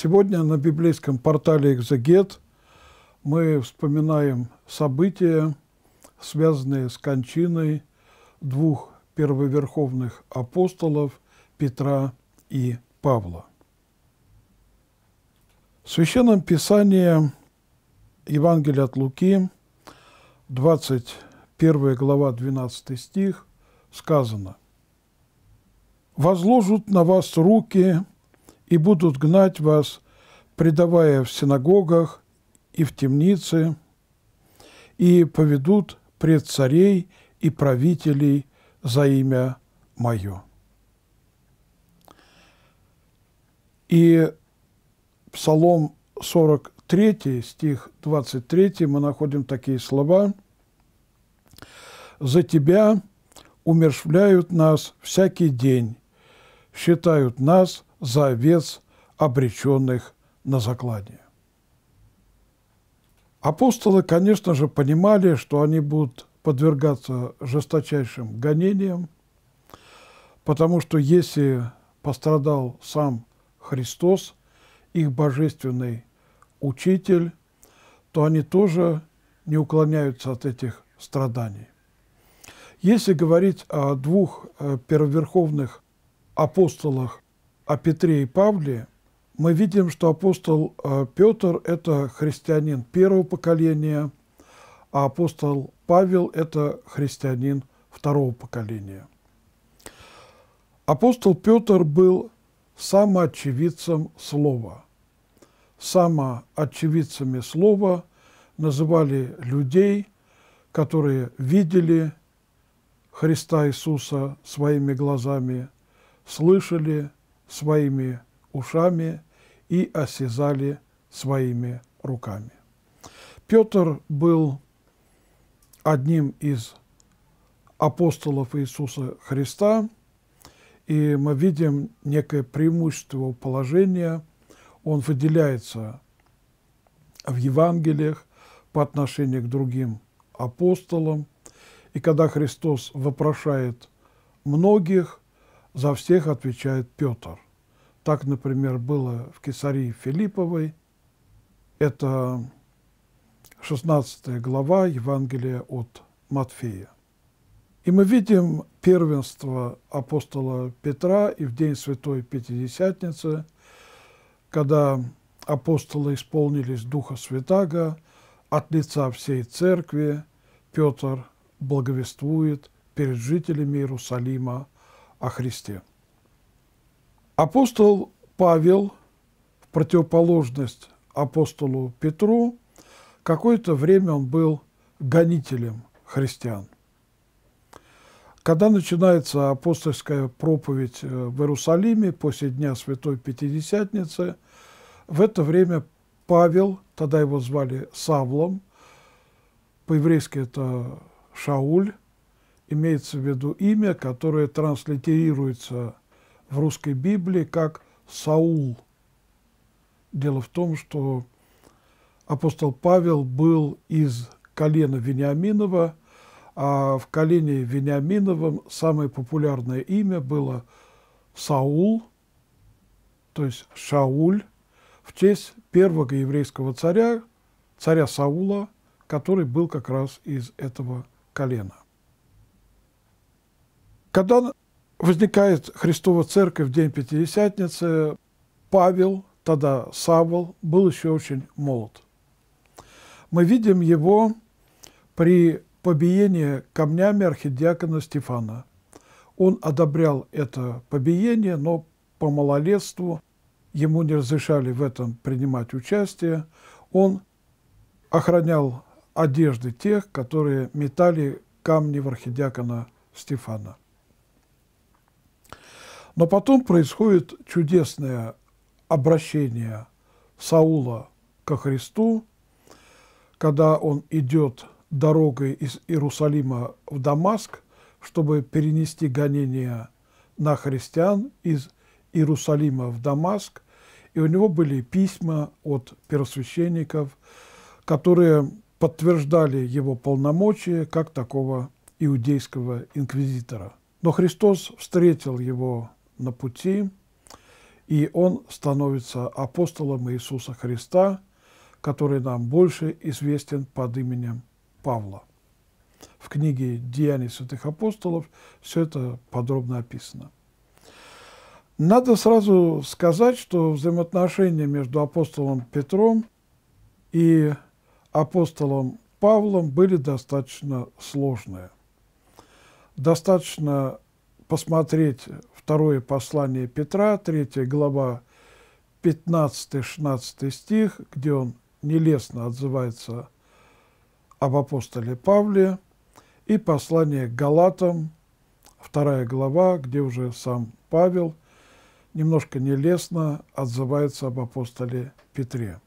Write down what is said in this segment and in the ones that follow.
Сегодня на библейском портале «Экзегет» мы вспоминаем события, связанные с кончиной двух первоверховных апостолов Петра и Павла. В Священном Писании Евангелия от Луки, 21 глава, 12 стих, сказано «Возложат на вас руки, и будут гнать вас, предавая в синагогах и в темнице, и поведут пред царей и правителей за имя Мое». И Псалом 43, стих 23, мы находим такие слова. «За тебя умершвляют нас всякий день, считают нас за овец, обреченных на заклание. Апостолы, конечно же, понимали, что они будут подвергаться жесточайшим гонениям, потому что если пострадал сам Христос, их божественный учитель, то они тоже не уклоняются от этих страданий. Если говорить о двух э, первоверховных апостолах о Петре и Павле, мы видим, что апостол э, Петр – это христианин первого поколения, а апостол Павел – это христианин второго поколения. Апостол Петр был самоочевидцем слова. Самоочевидцами слова называли людей, которые видели Христа Иисуса своими глазами, слышали своими ушами и осязали своими руками. Петр был одним из апостолов Иисуса Христа, и мы видим некое преимущество положения. Он выделяется в Евангелиях по отношению к другим апостолам. И когда Христос вопрошает многих, за всех отвечает Петр. Так, например, было в Кесарии Филипповой. Это 16 глава Евангелия от Матфея. И мы видим первенство апостола Петра и в день Святой Пятидесятницы, когда апостолы исполнились Духа Святаго, от лица всей церкви Петр благовествует перед жителями Иерусалима о Христе. Апостол Павел, в противоположность апостолу Петру, какое-то время он был гонителем христиан. Когда начинается апостольская проповедь э, в Иерусалиме после Дня Святой Пятидесятницы, в это время Павел, тогда его звали Савлом, по-еврейски это Шауль, Имеется в виду имя, которое транслитерируется в русской Библии как Саул. Дело в том, что апостол Павел был из колена Вениаминова, а в колене Вениаминовом самое популярное имя было Саул, то есть Шауль, в честь первого еврейского царя, царя Саула, который был как раз из этого колена. Когда возникает Христова Церковь в День Пятидесятницы, Павел, тогда Савол, был еще очень молод. Мы видим его при побиении камнями архидиакона Стефана. Он одобрял это побиение, но по малолетству ему не разрешали в этом принимать участие. Он охранял одежды тех, которые метали камни в архидиакона Стефана. Но потом происходит чудесное обращение Саула ко Христу, когда он идет дорогой из Иерусалима в Дамаск, чтобы перенести гонения на христиан из Иерусалима в Дамаск. И у него были письма от первосвященников, которые подтверждали его полномочия как такого иудейского инквизитора. Но Христос встретил его на пути, и он становится апостолом Иисуса Христа, который нам больше известен под именем Павла. В книге «Деяния святых апостолов» все это подробно описано. Надо сразу сказать, что взаимоотношения между апостолом Петром и апостолом Павлом были достаточно сложные. Достаточно посмотреть второе послание Петра, 3 глава, 15-16 стих, где он нелестно отзывается об апостоле Павле, и послание к Галатам, 2 глава, где уже сам Павел немножко нелестно отзывается об апостоле Петре.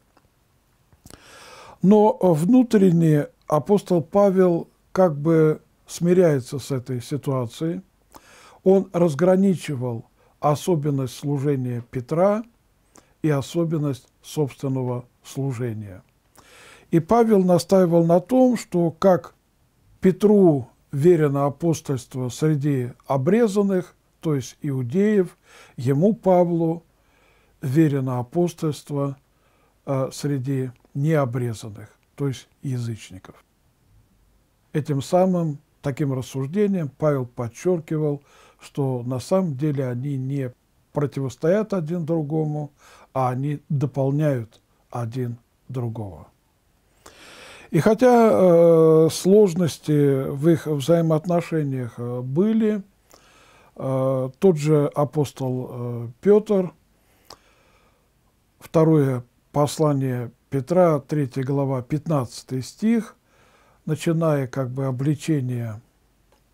Но внутренне апостол Павел как бы смиряется с этой ситуацией, он разграничивал особенность служения Петра и особенность собственного служения. И Павел настаивал на том, что как Петру верено апостольство среди обрезанных, то есть иудеев, ему, Павлу, верено апостольство э, среди необрезанных, то есть язычников. Этим самым, таким рассуждением Павел подчеркивал что на самом деле они не противостоят один другому, а они дополняют один другого. И хотя э, сложности в их взаимоотношениях э, были, э, тот же апостол э, Петр, второе послание Петра, 3 глава, 15 стих, начиная как бы обличение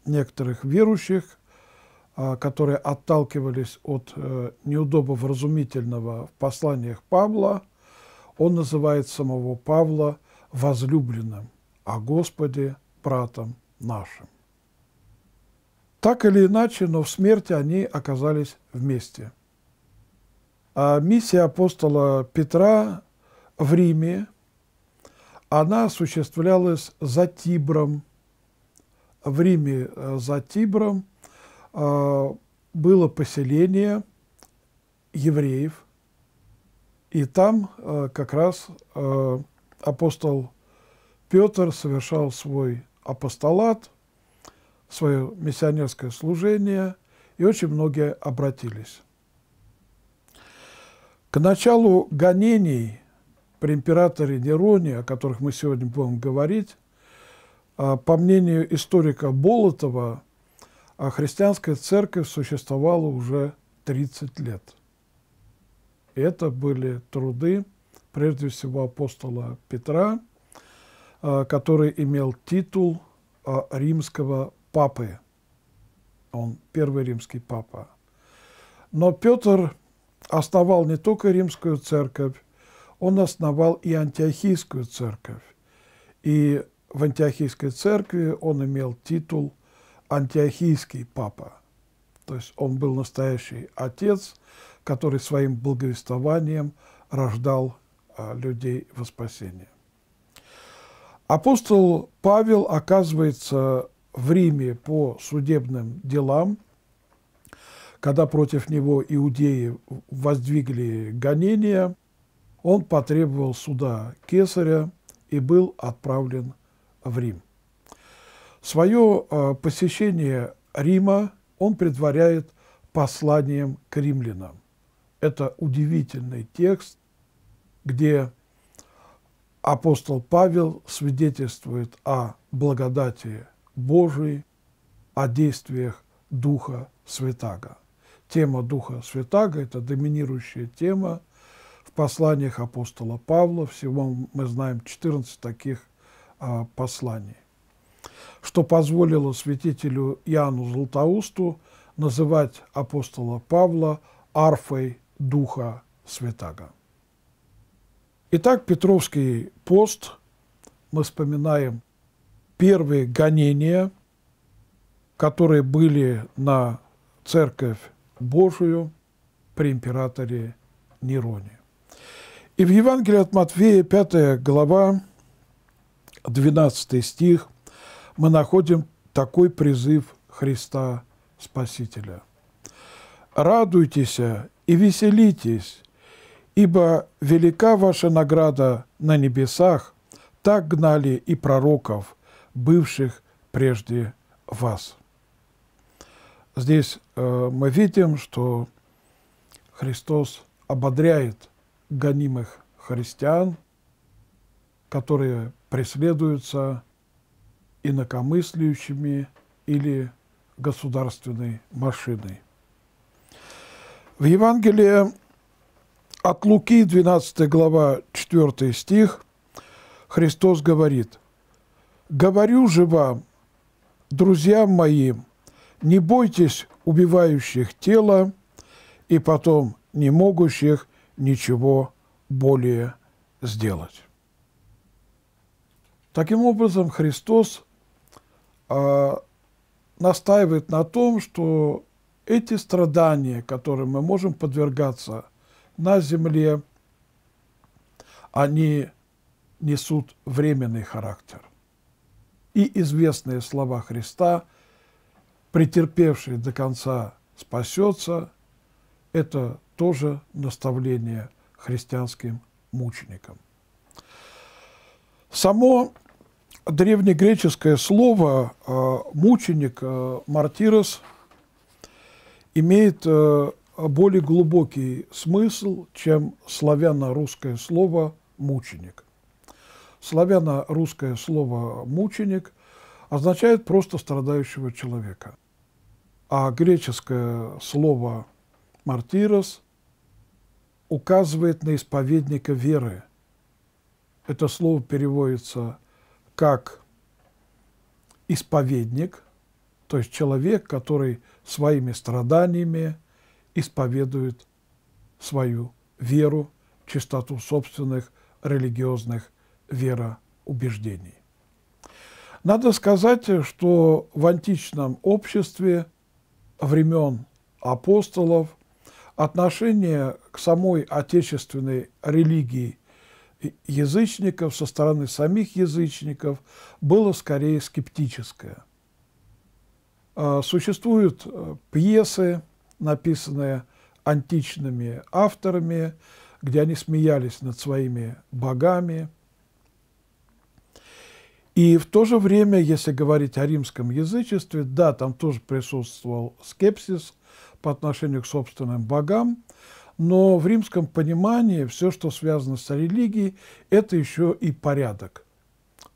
некоторых верующих а, которые отталкивались от э, неудобно вразумительного в посланиях Павла, он называет самого Павла возлюбленным, а Господи братом нашим. Так или иначе, но в смерти они оказались вместе. А миссия апостола Петра в Риме, она осуществлялась за Тибром. В Риме э, за Тибром – а, было поселение евреев, и там а, как раз а, апостол Петр совершал свой апостолат, свое миссионерское служение, и очень многие обратились. К началу гонений при императоре Нероне, о которых мы сегодня будем говорить, по мнению историка Болотова, а христианская церковь существовала уже 30 лет. это были труды, прежде всего, апостола Петра, а, который имел титул а, римского папы. Он первый римский папа. Но Петр основал не только римскую церковь, он основал и антиохийскую церковь. И в антиохийской церкви он имел титул – антиохийский папа. То есть он был настоящий отец, который своим благовествованием рождал а, людей во спасение. Апостол Павел оказывается в Риме по судебным делам, когда против него иудеи воздвигли гонения, он потребовал суда кесаря и был отправлен в Рим. Свое а, посещение Рима он предваряет посланием к римлянам. Это удивительный текст, где апостол Павел свидетельствует о благодати Божией, о действиях Духа Святаго. Тема Духа Святаго – это доминирующая тема в посланиях апостола Павла. Всего мы знаем 14 таких а, посланий что позволило святителю Иоанну Златоусту называть апостола Павла арфой Духа Святаго. Итак, Петровский пост, мы вспоминаем первые гонения, которые были на Церковь Божию при императоре Нероне. И в Евангелии от Матфея, 5 глава, 12 стих – мы находим такой призыв Христа Спасителя. «Радуйтесь и веселитесь, ибо велика ваша награда на небесах, так гнали и пророков, бывших прежде вас». Здесь э, мы видим, что Христос ободряет гонимых христиан, которые преследуются – инакомыслящими или государственной машиной. В Евангелии от Луки, 12 глава, 4 стих, Христос говорит, «Говорю же вам, друзьям моим, не бойтесь убивающих тело и потом не могущих ничего более сделать». Таким образом, Христос а, настаивает на том, что эти страдания, которым мы можем подвергаться на земле, они несут временный характер. И известные слова Христа «претерпевший до конца спасется» – это тоже наставление христианским мученикам. Само древнегреческое слово э, «мученик», э, «мартирос» имеет э, более глубокий смысл, чем славяно-русское слово «мученик». Славяно-русское слово «мученик» означает просто страдающего человека, а греческое слово «мартирос» указывает на исповедника веры. Это слово переводится как исповедник, то есть человек, который своими страданиями исповедует свою веру, чистоту собственных религиозных вероубеждений. Надо сказать, что в античном обществе времен апостолов отношение к самой отечественной религии язычников, со стороны самих язычников было скорее скептическое. А, существуют э, пьесы, написанные античными авторами, где они смеялись над своими богами. И в то же время, если говорить о римском язычестве, да, там тоже присутствовал скепсис по отношению к собственным богам, но в римском понимании все, что связано с религией, это еще и порядок.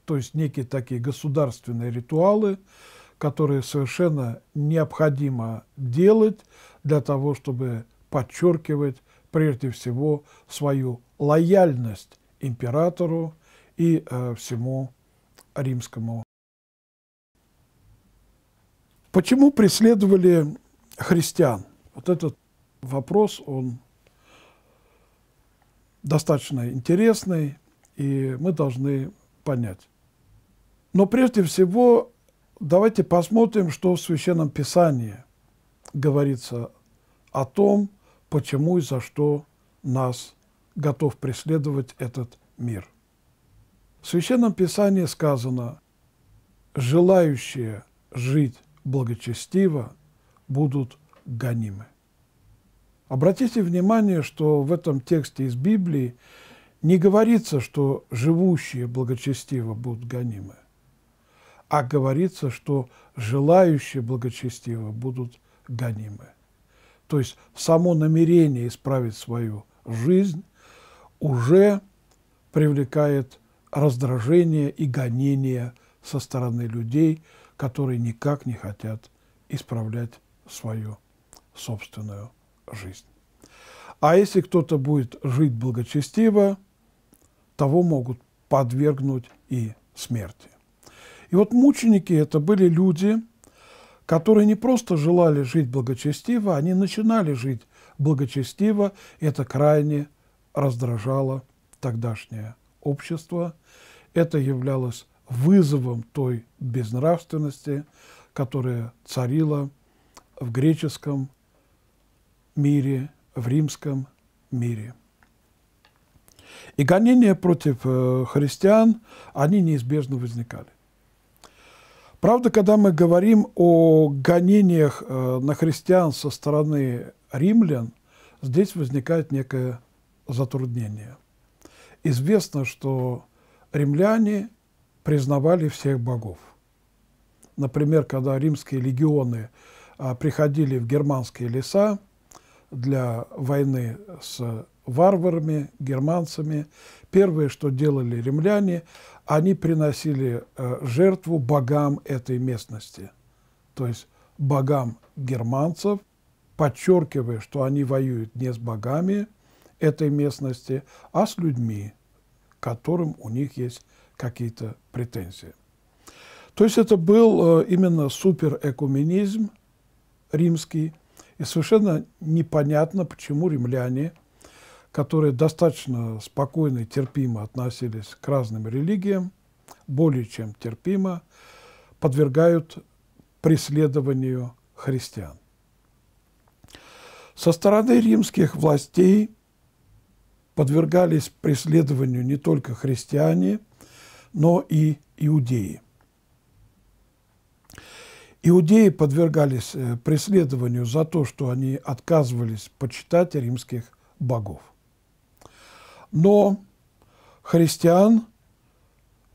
То есть некие такие государственные ритуалы, которые совершенно необходимо делать для того, чтобы подчеркивать прежде всего свою лояльность императору и э, всему римскому. Почему преследовали христиан? Вот этот вопрос, он достаточно интересный, и мы должны понять. Но прежде всего давайте посмотрим, что в Священном Писании говорится о том, почему и за что нас готов преследовать этот мир. В Священном Писании сказано, желающие жить благочестиво будут гонимы. Обратите внимание, что в этом тексте из Библии не говорится, что живущие благочестиво будут гонимы, а говорится, что желающие благочестиво будут гонимы. То есть само намерение исправить свою жизнь уже привлекает раздражение и гонение со стороны людей, которые никак не хотят исправлять свою собственную жизнь. А если кто-то будет жить благочестиво, того могут подвергнуть и смерти. И вот мученики это были люди, которые не просто желали жить благочестиво, они начинали жить благочестиво, и это крайне раздражало тогдашнее общество. Это являлось вызовом той безнравственности, которая царила в греческом мире, в римском мире. И гонения против э, христиан, они неизбежно возникали. Правда, когда мы говорим о гонениях э, на христиан со стороны римлян, здесь возникает некое затруднение. Известно, что римляне признавали всех богов. Например, когда римские легионы а, приходили в германские леса, для войны с варварами, германцами. Первое, что делали римляне, они приносили э, жертву богам этой местности, то есть богам германцев, подчеркивая, что они воюют не с богами этой местности, а с людьми, которым у них есть какие-то претензии. То есть это был э, именно суперэкуменизм римский, и совершенно непонятно, почему римляне, которые достаточно спокойно и терпимо относились к разным религиям, более чем терпимо, подвергают преследованию христиан. Со стороны римских властей подвергались преследованию не только христиане, но и иудеи. Иудеи подвергались э, преследованию за то, что они отказывались почитать римских богов. Но христиан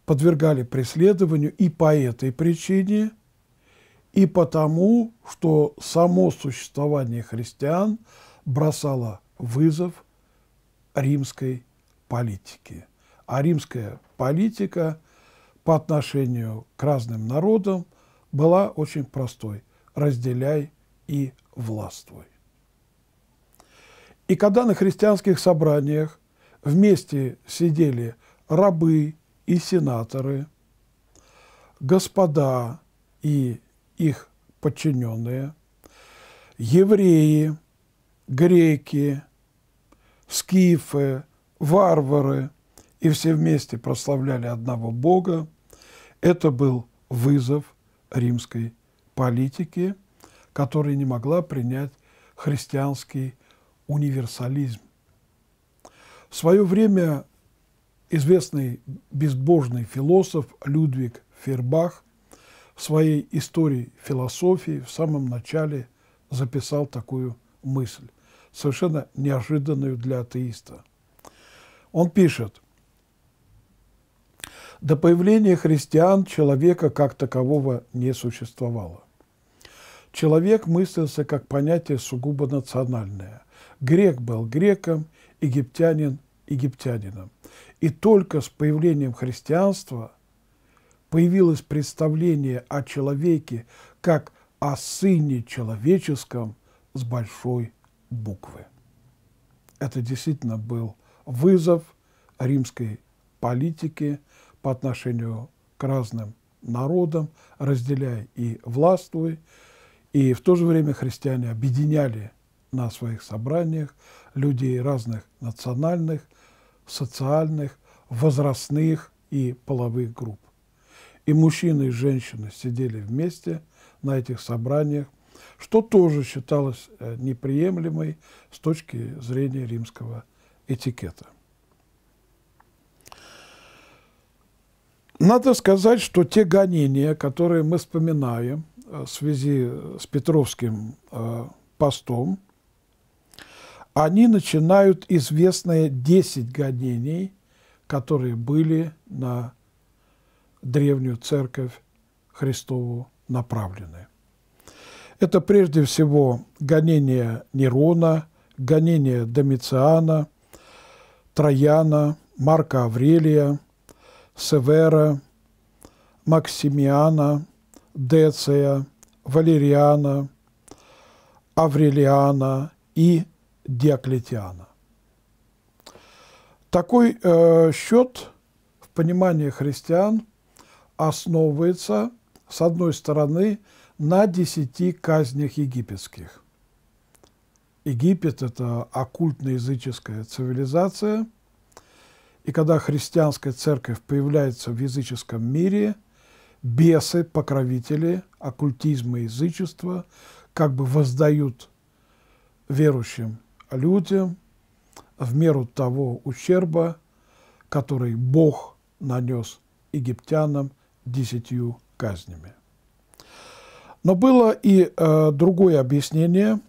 подвергали преследованию и по этой причине, и потому, что само существование христиан бросало вызов римской политике. А римская политика по отношению к разным народам – была очень простой – разделяй и властвуй. И когда на христианских собраниях вместе сидели рабы и сенаторы, господа и их подчиненные, евреи, греки, скифы, варвары, и все вместе прославляли одного Бога, это был вызов – римской политики, которая не могла принять христианский универсализм. В свое время известный безбожный философ Людвиг Фербах в своей истории философии в самом начале записал такую мысль, совершенно неожиданную для атеиста. Он пишет, до появления христиан человека как такового не существовало. Человек мыслился как понятие сугубо национальное. Грек был греком, египтянин – египтянином. И только с появлением христианства появилось представление о человеке как о сыне человеческом с большой буквы. Это действительно был вызов римской политики – по отношению к разным народам, разделяй и властвуй. И в то же время христиане объединяли на своих собраниях людей разных национальных, социальных, возрастных и половых групп. И мужчины и женщины сидели вместе на этих собраниях, что тоже считалось э, неприемлемой с точки зрения римского этикета. Надо сказать, что те гонения, которые мы вспоминаем э, в связи с Петровским э, постом, они начинают известные 10 гонений, которые были на древнюю церковь Христову направлены. Это прежде всего гонение Нерона, гонение Домициана, Трояна, Марка Аврелия – Севера, Максимиана, Деция, Валериана, Аврелиана и Диоклетиана. Такой э, счет в понимании христиан основывается, с одной стороны, на десяти казнях египетских. Египет – это оккультно-языческая цивилизация – и когда христианская церковь появляется в языческом мире, бесы, покровители, оккультизм и язычество как бы воздают верующим людям в меру того ущерба, который Бог нанес египтянам десятью казнями. Но было и э, другое объяснение.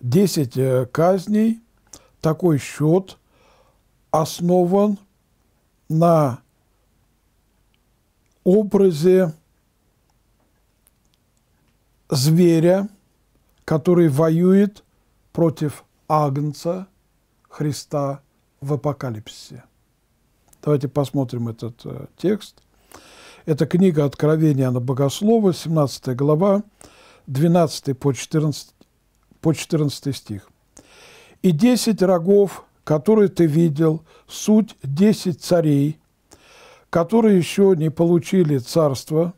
Десять э, казней, такой счет – основан на образе зверя, который воюет против Агнца Христа в Апокалипсисе. Давайте посмотрим этот э, текст. Это книга Откровения на Богослова, 17 глава, 12 по 14, по 14 стих. «И десять рогов которые ты видел, суть десять царей, которые еще не получили царство,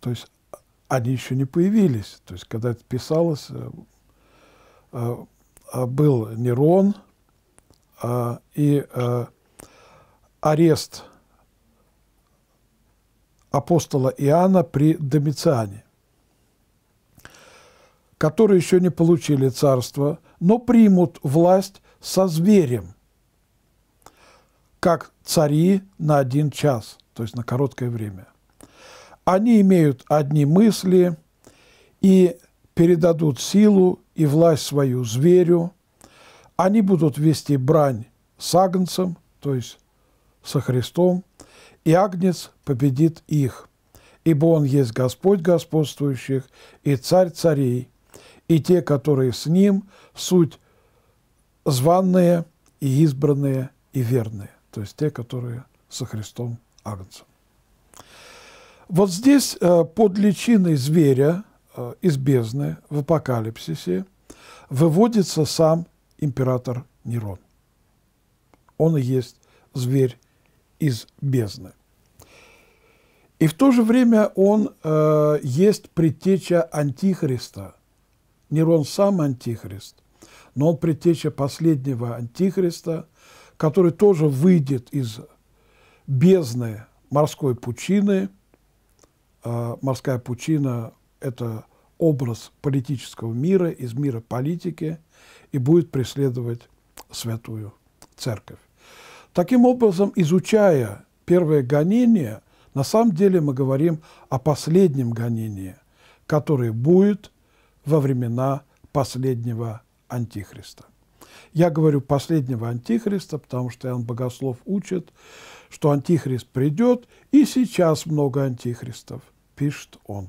то есть а, они еще не появились. То есть когда это писалось, э, э, а, был Нерон а, и э, арест апостола Иоанна при Домициане, которые еще не получили царство, но примут власть со зверем, как цари на один час, то есть на короткое время. Они имеют одни мысли и передадут силу и власть свою зверю. Они будут вести брань с агнцем, то есть со Христом, и агнец победит их, ибо он есть Господь господствующих и царь царей, и те, которые с ним, суть званные и избранные и верные, то есть те, которые со Христом Агнцем. Вот здесь э, под личиной зверя э, из бездны в апокалипсисе выводится сам император Нерон. Он и есть зверь из бездны. И в то же время он э, есть предтеча Антихриста. Нерон сам Антихрист, но он предтеча последнего антихриста, который тоже выйдет из бездны морской пучины. А, морская пучина – это образ политического мира, из мира политики, и будет преследовать святую церковь. Таким образом, изучая первое гонение, на самом деле мы говорим о последнем гонении, которое будет во времена последнего антихриста. Я говорю последнего антихриста, потому что Иоанн Богослов учит, что антихрист придет, и сейчас много антихристов, пишет он.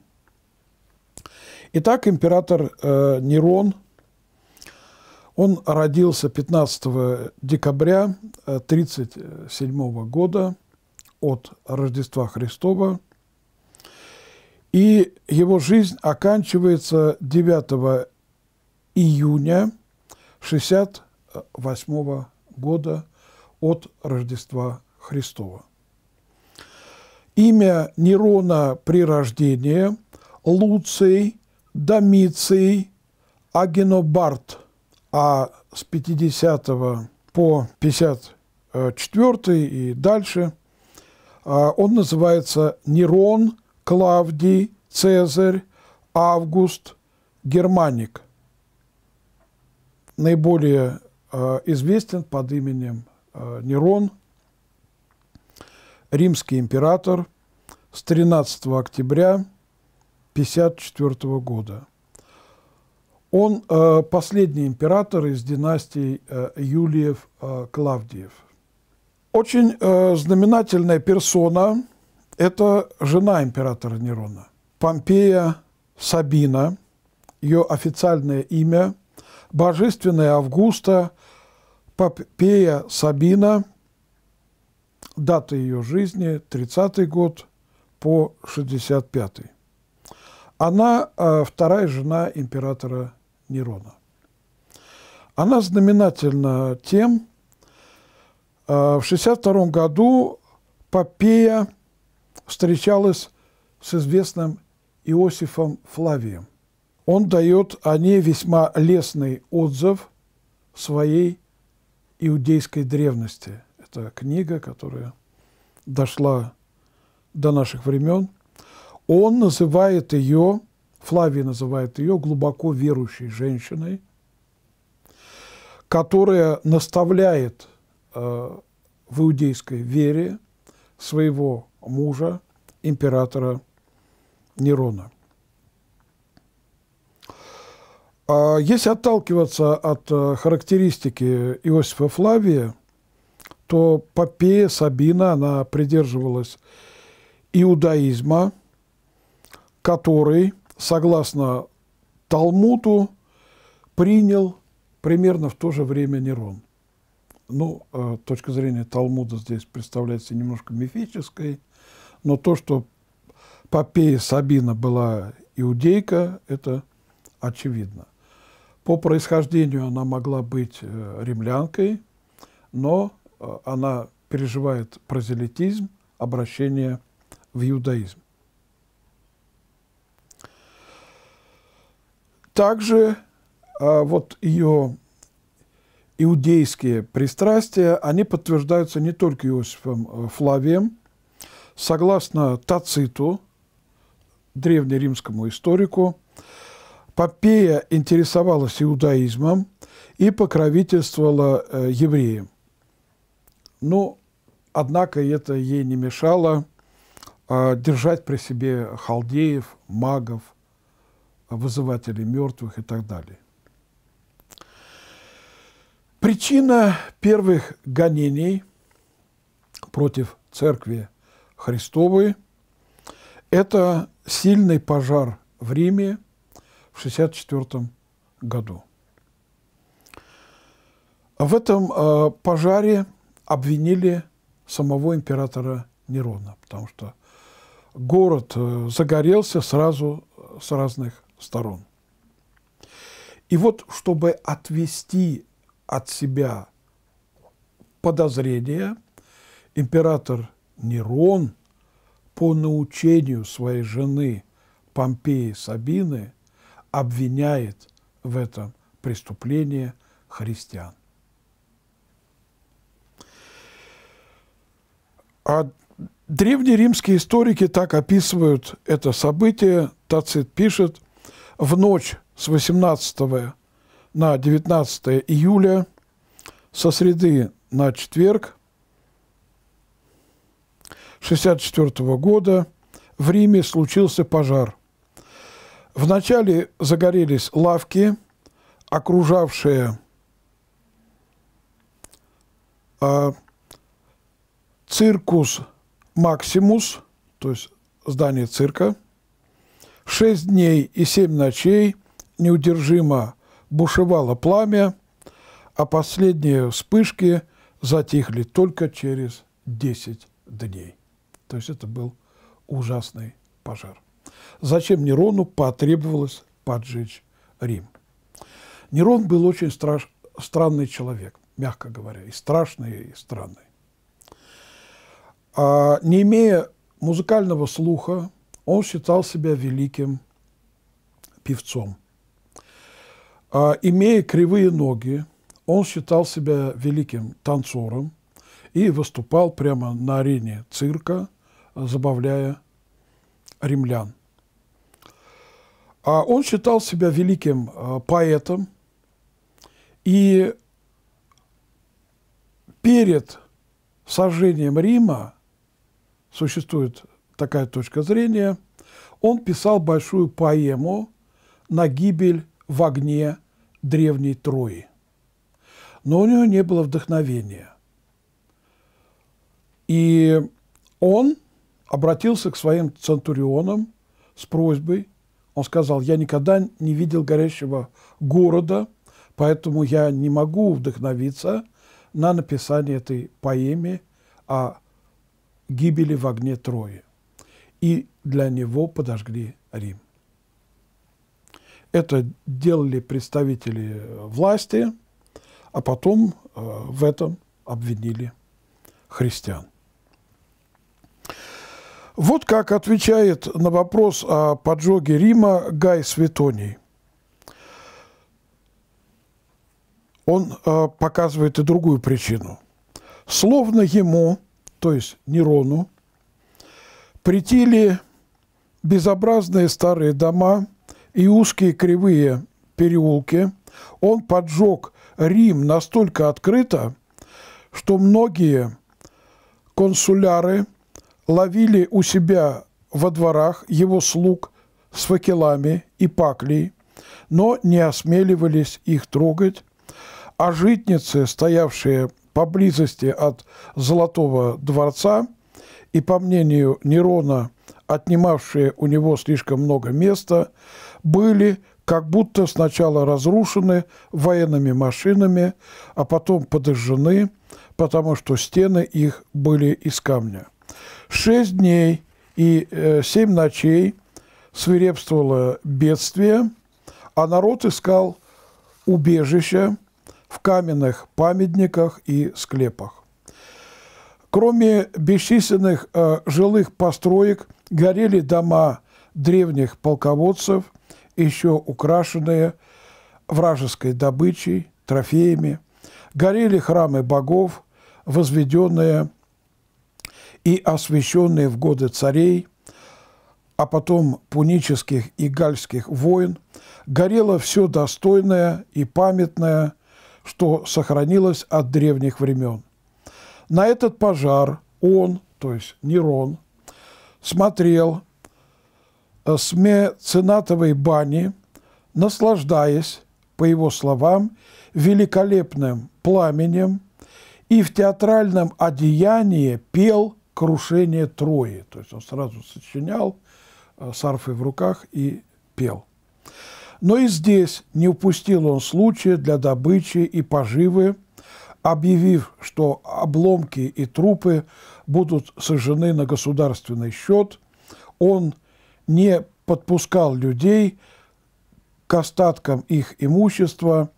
Итак, император э, Нерон, он родился 15 декабря 1937 э, года от Рождества Христова, и его жизнь оканчивается 9 июня 68 года от Рождества Христова. Имя Нерона при рождении – Луций, Домиций, Агенобарт, а с 50 по 54 и дальше а, он называется Нерон, Клавдий, Цезарь, Август, Германик – наиболее э, известен под именем э, Нерон, римский император с 13 октября 54 года. Он э, последний император из династии э, Юлиев-Клавдиев. Э, Очень э, знаменательная персона – это жена императора Нерона, Помпея Сабина. Ее официальное имя – Божественная Августа, Попея Сабина, дата ее жизни 30-й год по 65-й. Она э, вторая жена императора Нерона. Она знаменательна тем, э, в 1962 году Попея встречалась с известным Иосифом Флавием – он дает о ней весьма лестный отзыв своей иудейской древности. Это книга, которая дошла до наших времен. Он называет ее, Флавий называет ее глубоко верующей женщиной, которая наставляет э, в иудейской вере своего мужа, императора Нерона. А если отталкиваться от э, характеристики Иосифа Флавия, то Попея Сабина, она придерживалась иудаизма, который, согласно Талмуту, принял примерно в то же время Нерон. Ну, э, точка зрения Талмуда здесь представляется немножко мифической, но то, что Попея Сабина была иудейка, это очевидно. По происхождению она могла быть э, римлянкой, но э, она переживает прозелитизм, обращение в иудаизм. Также а, вот ее иудейские пристрастия, они подтверждаются не только Иосифом э, Флавием. Согласно Тациту, древнеримскому историку, Попея интересовалась иудаизмом и покровительствовала э, евреям. Ну, однако это ей не мешало а, держать при себе халдеев, магов, вызывателей мертвых и так далее. Причина первых гонений против церкви Христовой – это сильный пожар в Риме – в 1964 году. А в этом э, пожаре обвинили самого императора Нерона, потому что город э, загорелся сразу э, с разных сторон. И вот, чтобы отвести от себя подозрения, император Нерон по научению своей жены Помпеи Сабины – обвиняет в этом преступлении христиан. А древние римские историки так описывают это событие. Тацит пишет, в ночь с 18 на 19 июля, со среды на четверг 64 года в Риме случился пожар – Вначале загорелись лавки, окружавшие э, циркус Максимус, то есть здание цирка. Шесть дней и семь ночей неудержимо бушевало пламя, а последние вспышки затихли только через десять дней. То есть это был ужасный пожар зачем Нерону потребовалось поджечь Рим. Нерон был очень страш... странный человек, мягко говоря, и страшный, и странный. А, не имея музыкального слуха, он считал себя великим певцом. А, имея кривые ноги, он считал себя великим танцором и выступал прямо на арене цирка, забавляя римлян. А Он считал себя великим э, поэтом, и перед сожжением Рима, существует такая точка зрения, он писал большую поэму на гибель в огне древней Трои. Но у него не было вдохновения. И он обратился к своим центурионам с просьбой – он сказал, я никогда не видел горящего города, поэтому я не могу вдохновиться на написание этой поэмы о гибели в огне Трои. И для него подожгли Рим. Это делали представители власти, а потом э, в этом обвинили христиан. Вот как отвечает на вопрос о поджоге Рима Гай Светоний. Он э, показывает и другую причину. Словно ему, то есть Нерону, притили безобразные старые дома и узкие кривые переулки. Он поджег Рим настолько открыто, что многие консуляры – ловили у себя во дворах его слуг с факелами и паклей, но не осмеливались их трогать, а житницы, стоявшие поблизости от Золотого дворца, и, по мнению Нерона, отнимавшие у него слишком много места, были как будто сначала разрушены военными машинами, а потом подожжены, потому что стены их были из камня. Шесть дней и э, семь ночей свирепствовало бедствие, а народ искал убежища в каменных памятниках и склепах. Кроме бесчисленных э, жилых построек, горели дома древних полководцев, еще украшенные вражеской добычей, трофеями. Горели храмы богов, возведенные и освященные в годы царей, а потом пунических и гальских войн, горело все достойное и памятное, что сохранилось от древних времен. На этот пожар он, то есть Нерон, смотрел э, с меценатовой бани, наслаждаясь, по его словам, великолепным пламенем и в театральном одеянии пел крушение Трои. То есть он сразу сочинял, э, с арфой в руках и пел. Но и здесь не упустил он случая для добычи и поживы, объявив, что обломки и трупы будут сожжены на государственный счет, он не подпускал людей к остаткам их имущества,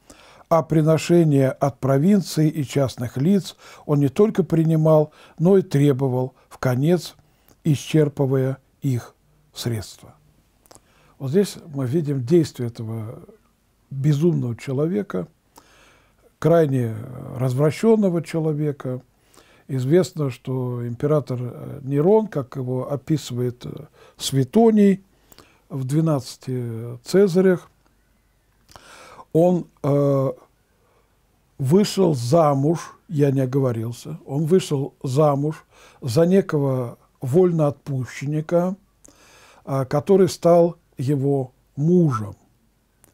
а приношения от провинции и частных лиц он не только принимал, но и требовал, в конец исчерпывая их средства. Вот здесь мы видим действие этого безумного человека, крайне развращенного человека. Известно, что император э, Нерон, как его описывает э, Светоний в «12 Цезарях», он э, вышел замуж, я не оговорился, он вышел замуж за некого вольноотпущенника, э, который стал его мужем.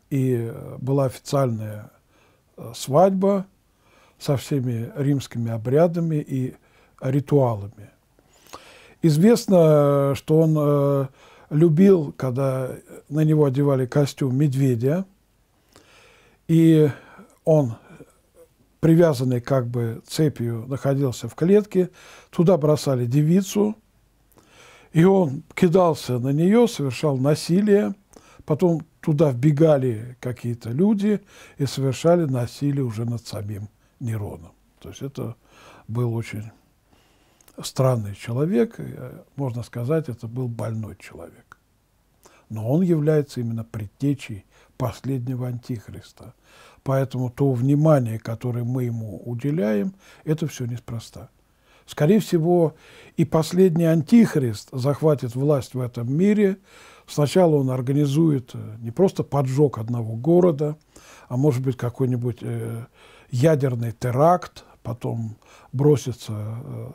И э, была официальная э, свадьба со всеми римскими обрядами и ритуалами. Известно, что он э, любил, когда на него одевали костюм медведя – и он, привязанный как бы цепью, находился в клетке, туда бросали девицу, и он кидался на нее, совершал насилие, потом туда вбегали какие-то люди и совершали насилие уже над самим Нероном. То есть это был очень странный человек, э, можно сказать, это был больной человек. Но он является именно предтечей последнего антихриста. Поэтому то внимание, которое мы ему уделяем, это все неспроста. Скорее всего, и последний антихрист захватит власть в этом мире. Сначала он организует э, не просто поджог одного города, а может быть какой-нибудь э, ядерный теракт, потом бросится э,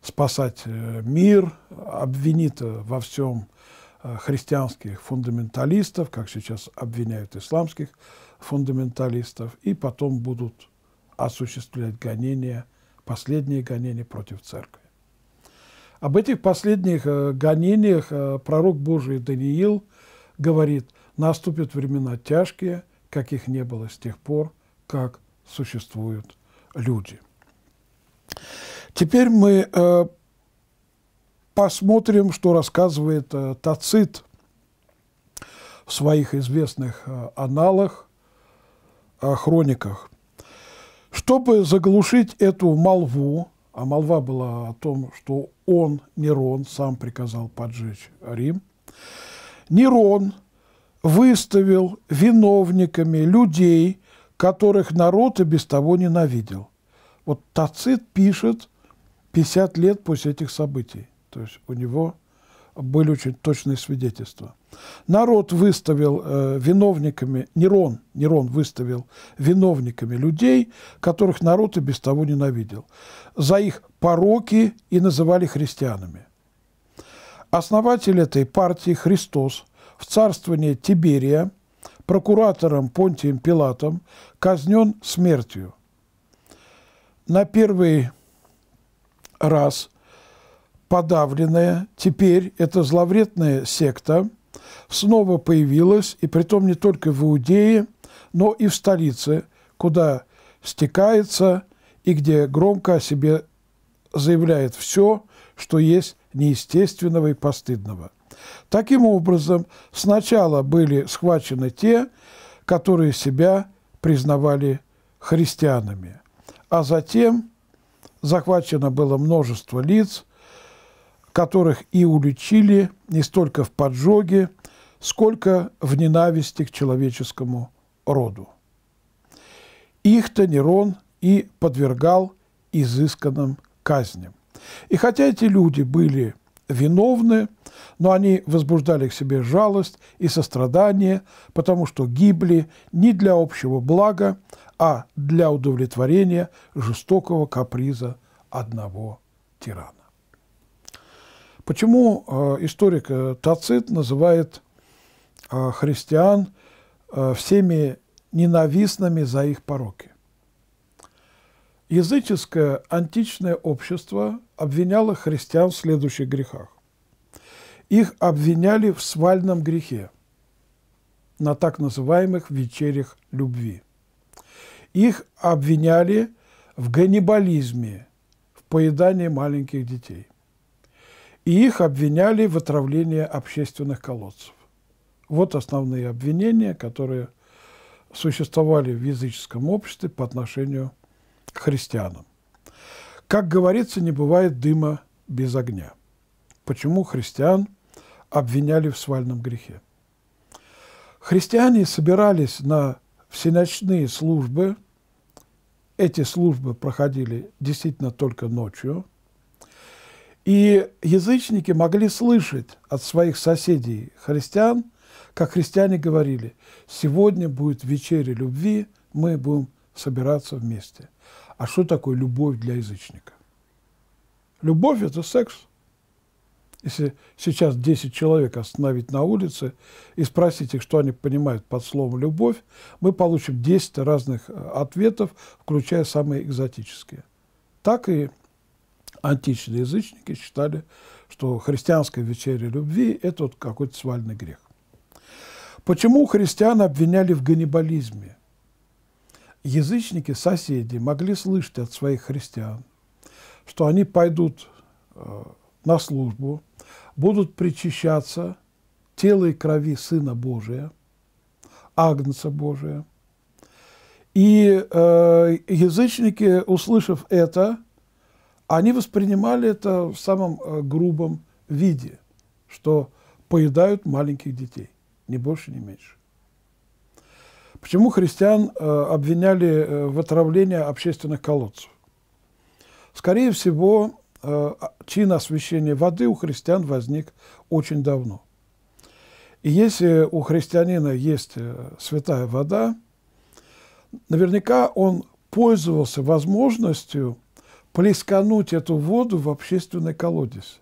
спасать мир, обвинит во всем Э, христианских фундаменталистов, как сейчас обвиняют исламских фундаменталистов, и потом будут осуществлять гонения, последние гонения против церкви. Об этих последних э, гонениях э, пророк Божий Даниил говорит, наступят времена тяжкие, каких не было с тех пор, как существуют люди. Теперь мы посмотрим, что рассказывает э, Тацит в своих известных э, аналах, э, хрониках. Чтобы заглушить эту молву, а молва была о том, что он, Нерон, сам приказал поджечь Рим, Нерон выставил виновниками людей, которых народ и без того ненавидел. Вот Тацит пишет 50 лет после этих событий. То есть у него были очень точные свидетельства. Народ выставил э, виновниками, Нерон, Нерон выставил виновниками людей, которых народ и без того ненавидел, за их пороки и называли христианами. Основатель этой партии Христос в царствование Тиберия прокуратором Понтием Пилатом казнен смертью. На первый раз – подавленная, теперь эта зловредная секта снова появилась, и притом не только в Иудее, но и в столице, куда стекается и где громко о себе заявляет все, что есть неестественного и постыдного. Таким образом, сначала были схвачены те, которые себя признавали христианами, а затем захвачено было множество лиц – которых и уличили не столько в поджоге, сколько в ненависти к человеческому роду. Их-то Нерон и подвергал изысканным казням. И хотя эти люди были виновны, но они возбуждали к себе жалость и сострадание, потому что гибли не для общего блага, а для удовлетворения жестокого каприза одного тирана. Почему э, историк э, Тацит называет э, христиан всеми ненавистными за их пороки? Языческое античное общество обвиняло христиан в следующих грехах. Их обвиняли в свальном грехе, на так называемых вечерях любви. Их обвиняли в ганнибализме, в поедании маленьких детей и их обвиняли в отравлении общественных колодцев. Вот основные обвинения, которые существовали в языческом обществе по отношению к христианам. Как говорится, не бывает дыма без огня. Почему христиан обвиняли в свальном грехе? Христиане собирались на всеночные службы. Эти службы проходили действительно только ночью – и язычники могли слышать от своих соседей христиан, как христиане говорили, сегодня будет вечеря любви, мы будем собираться вместе. А что такое любовь для язычника? Любовь – это секс. Если сейчас 10 человек остановить на улице и спросить их, что они понимают под словом «любовь», мы получим 10 разных э, ответов, включая самые экзотические. Так и античные язычники считали, что христианская вечеря любви – это вот какой-то свальный грех. Почему христиан обвиняли в ганнибализме? Язычники, соседи могли слышать от своих христиан, что они пойдут э, на службу, будут причащаться тела и крови Сына Божия, Агнца Божия. И э, язычники, услышав это, они воспринимали это в самом э, грубом виде, что поедают маленьких детей, ни больше, ни меньше. Почему христиан э, обвиняли э, в отравлении общественных колодцев? Скорее всего, а, чин освящения воды у христиан возник очень давно. И если у христианина есть святая вода, наверняка он пользовался возможностью – плескануть эту воду в общественный колодец,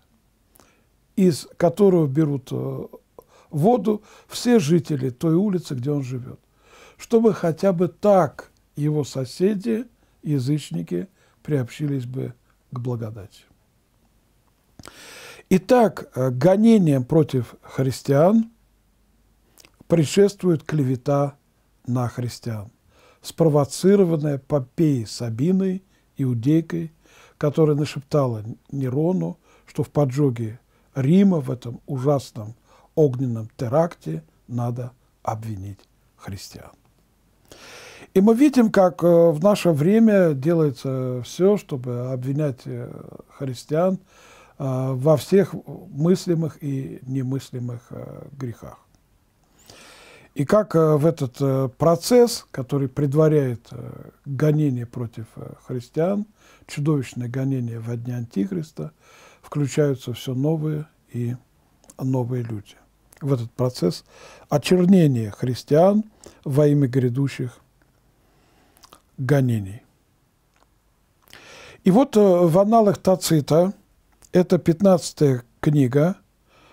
из которого берут э, воду все жители той улицы, где он живет, чтобы хотя бы так его соседи, язычники, приобщились бы к благодати. Итак, э, гонением против христиан предшествует клевета на христиан, спровоцированная Попеей Сабиной, иудейкой – которая нашептала Нерону, что в поджоге Рима в этом ужасном огненном теракте надо обвинить христиан. И мы видим, как э, в наше время делается все, чтобы обвинять э, христиан э, во всех мыслимых и немыслимых грехах. И как э, в этот э, процесс, который предваряет э, гонение против христиан, чудовищное гонение во дни Антихриста, включаются все новые и новые люди. В этот процесс очернения христиан во имя грядущих гонений. И вот в аналах Тацита, это 15 книга,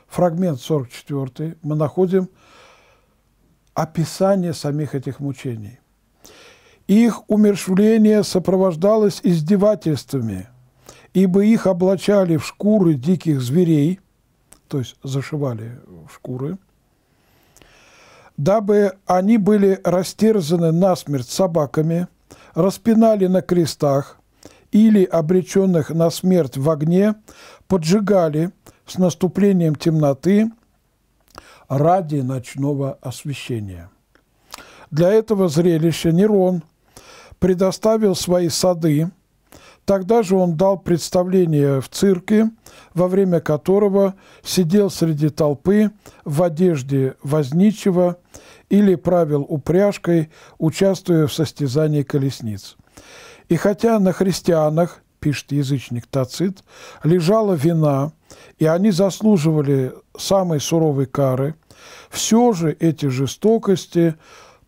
фрагмент 44, мы находим – описание самих этих мучений. Их умершвление сопровождалось издевательствами, ибо их облачали в шкуры диких зверей, то есть зашивали в шкуры, дабы они были растерзаны насмерть собаками, распинали на крестах или обреченных на смерть в огне, поджигали с наступлением темноты – ради ночного освещения. Для этого зрелища Нерон предоставил свои сады, Тогда же он дал представление в цирке, во время которого сидел среди толпы в одежде возничего или правил упряжкой, участвуя в состязании колесниц. И хотя на христианах пишет язычник Тацит, лежала вина, и они заслуживали самой суровой кары, все же эти жестокости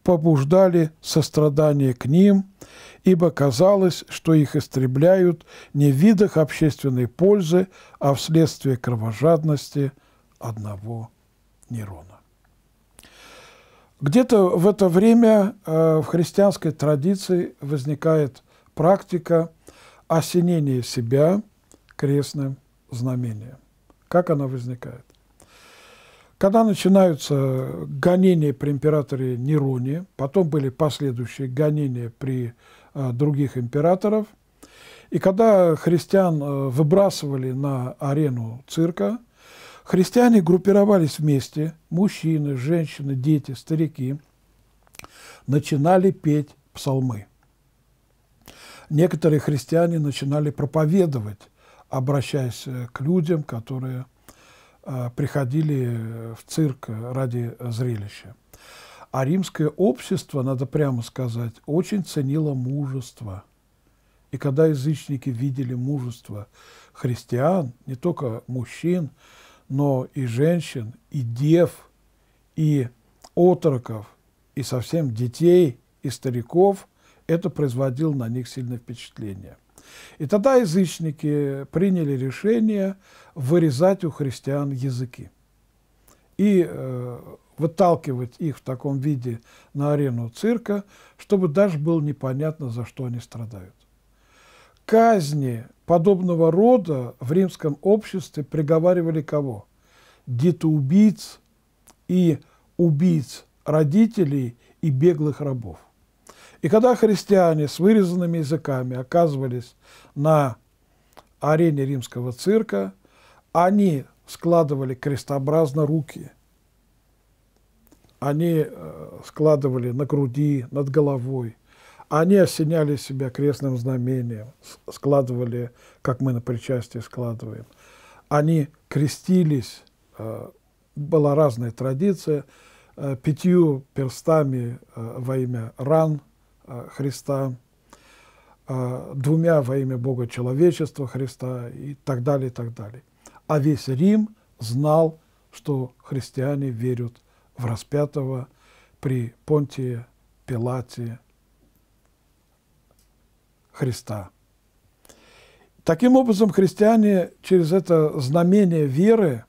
побуждали сострадание к ним, ибо казалось, что их истребляют не в видах общественной пользы, а вследствие кровожадности одного Нерона. Где-то в это время э, в христианской традиции возникает практика – осенение себя крестным знамением. Как она возникает? Когда начинаются гонения при императоре Нероне, потом были последующие гонения при а, других императоров, и когда христиан а, выбрасывали на арену цирка, христиане группировались вместе, мужчины, женщины, дети, старики, начинали петь псалмы некоторые христиане начинали проповедовать, обращаясь э, к людям, которые э, приходили э, в цирк ради зрелища. А римское общество, надо прямо сказать, очень ценило мужество. И когда язычники видели мужество христиан, не только мужчин, но и женщин, и дев, и отроков, и совсем детей, и стариков – это производило на них сильное впечатление. И тогда язычники приняли решение вырезать у христиан языки и э, выталкивать их в таком виде на арену цирка, чтобы даже было непонятно, за что они страдают. Казни подобного рода в римском обществе приговаривали кого? Детоубийц и убийц родителей и беглых рабов. И когда христиане с вырезанными языками оказывались на арене римского цирка, они складывали крестообразно руки. Они э, складывали на груди, над головой. Они осеняли себя крестным знамением, складывали, как мы на причастии складываем. Они крестились, э, была разная традиция, э, пятью перстами во имя ран – Э, Христа, э, двумя во имя Бога человечества Христа и так далее, и так далее. А весь Рим знал, что христиане верят в распятого при Понтии, Пилате Христа. Таким образом, христиане через это знамение веры,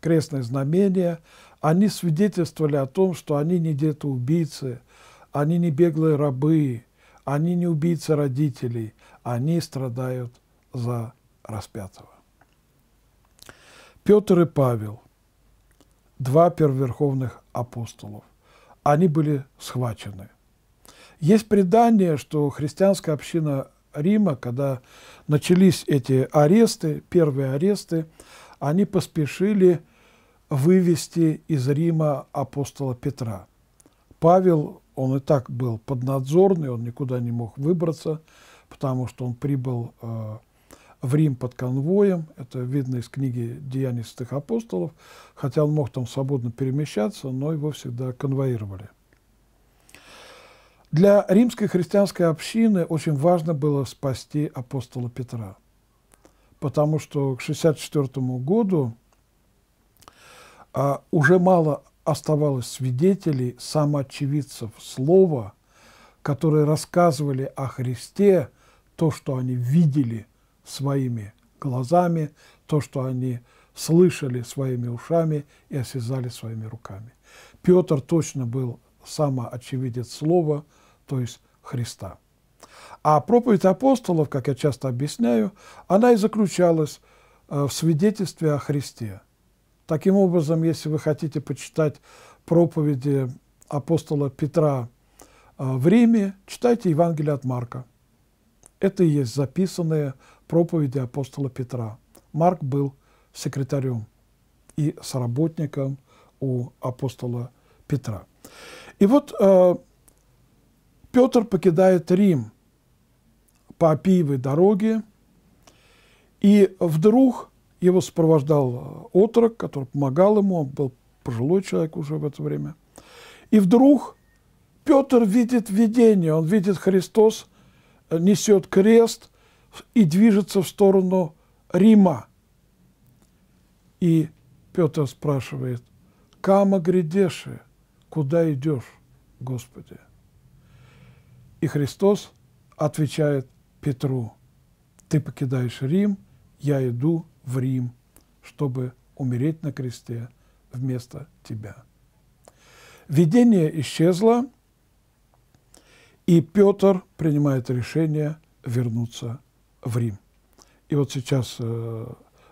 крестное знамение, они свидетельствовали о том, что они не где-то убийцы – они не беглые рабы, они не убийцы родителей, они страдают за распятого. Петр и Павел, два первоверховных апостолов, они были схвачены. Есть предание, что христианская община Рима, когда начались эти аресты, первые аресты, они поспешили вывести из Рима апостола Петра. Павел он и так был поднадзорный, он никуда не мог выбраться, потому что он прибыл э, в Рим под конвоем, это видно из книги «Деяний святых апостолов», хотя он мог там свободно перемещаться, но его всегда конвоировали. Для римской христианской общины очень важно было спасти апостола Петра, потому что к 1964 году а, уже мало оставалось свидетелей, самоочевидцев слова, которые рассказывали о Христе то, что они видели своими глазами, то, что они слышали своими ушами и осязали своими руками. Петр точно был самоочевидец слова, то есть Христа. А проповедь апостолов, как я часто объясняю, она и заключалась э, в свидетельстве о Христе – Таким образом, если вы хотите почитать проповеди апостола Петра а, в Риме, читайте Евангелие от Марка. Это и есть записанные проповеди апостола Петра. Марк был секретарем и сработником у апостола Петра. И вот э, Петр покидает Рим по Апиевой дороге, и вдруг его сопровождал э, отрок, который помогал ему, он был пожилой человек уже в это время. И вдруг Петр видит видение, он видит Христос, э, несет крест и движется в сторону Рима. И Петр спрашивает, «Кама грядеши, куда идешь, Господи?» И Христос отвечает Петру, «Ты покидаешь Рим, я иду в Рим, чтобы умереть на кресте вместо тебя. Видение исчезло, и Петр принимает решение вернуться в Рим. И вот сейчас э,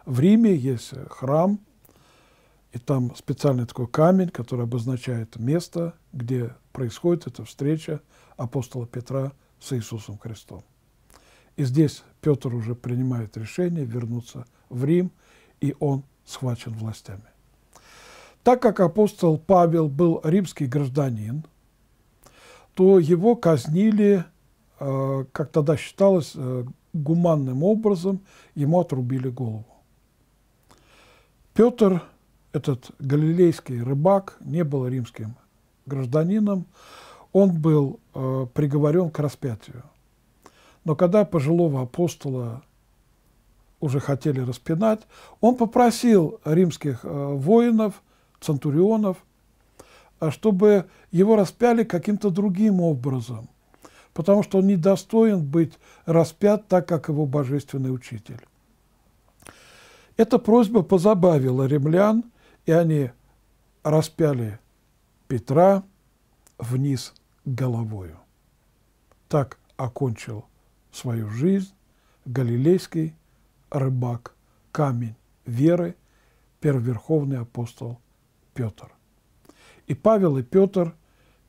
в Риме есть храм, и там специальный такой камень, который обозначает место, где происходит эта встреча апостола Петра с Иисусом Христом. И здесь Петр уже принимает решение вернуться в Рим, и он схвачен властями. Так как апостол Павел был римский гражданин, то его казнили, э, как тогда считалось, э, гуманным образом, ему отрубили голову. Петр, этот галилейский рыбак, не был римским гражданином, он был э, приговорен к распятию. Но когда пожилого апостола уже хотели распинать, он попросил римских э, воинов, центурионов, а чтобы его распяли каким-то другим образом, потому что он не достоин быть распят так, как его божественный учитель. Эта просьба позабавила римлян, и они распяли Петра вниз головою. Так окончил свою жизнь Галилейский рыбак, камень веры, первоверховный апостол Петр. И Павел и Петр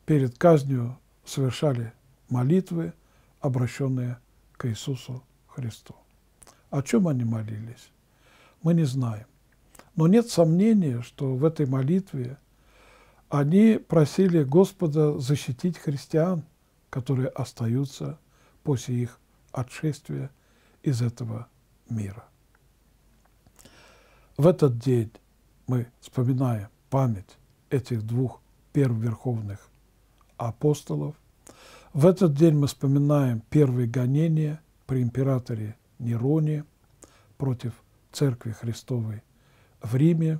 перед казнью совершали молитвы, обращенные к Иисусу Христу. О чем они молились, мы не знаем. Но нет сомнения, что в этой молитве они просили Господа защитить христиан, которые остаются после их отшествия из этого мира. В этот день мы вспоминаем память этих двух первоверховных апостолов. В этот день мы вспоминаем первые гонения при императоре Нероне против Церкви Христовой в Риме,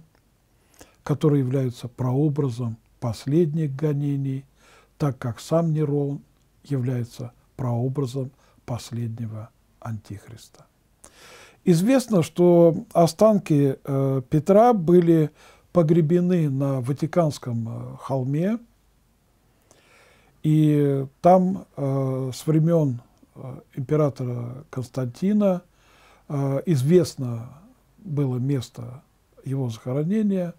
которые являются прообразом последних гонений, так как сам Нерон является прообразом последнего Антихриста. Известно, что останки э, Петра были погребены на Ватиканском э, холме, и там э, с времен императора Константина известно было место его захоронения,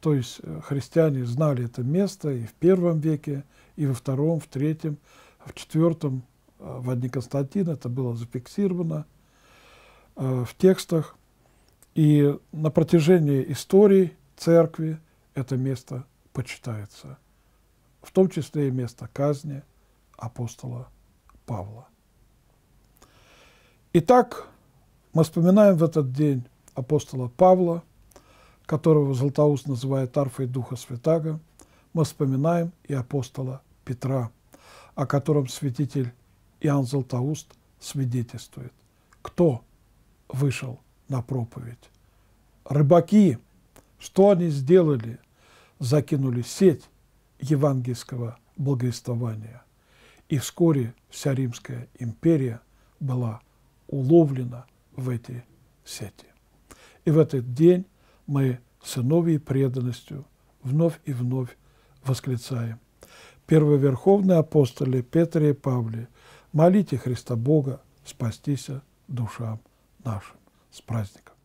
то есть христиане знали это место и в первом веке, и во втором, в третьем, в четвертом, в одни Константина это было зафиксировано – Э, в текстах. И на протяжении истории церкви это место почитается, в том числе и место казни апостола Павла. Итак, мы вспоминаем в этот день апостола Павла, которого Златоуст называет арфой Духа Святаго, мы вспоминаем и апостола Петра, о котором святитель Иоанн Златоуст свидетельствует. Кто вышел на проповедь. Рыбаки, что они сделали? Закинули сеть евангельского благовествования. И вскоре вся Римская империя была уловлена в эти сети. И в этот день мы сыновьей преданностью вновь и вновь восклицаем. Первоверховные апостолы Петра и Павле, молите Христа Бога, спастися душам нашим. С праздником!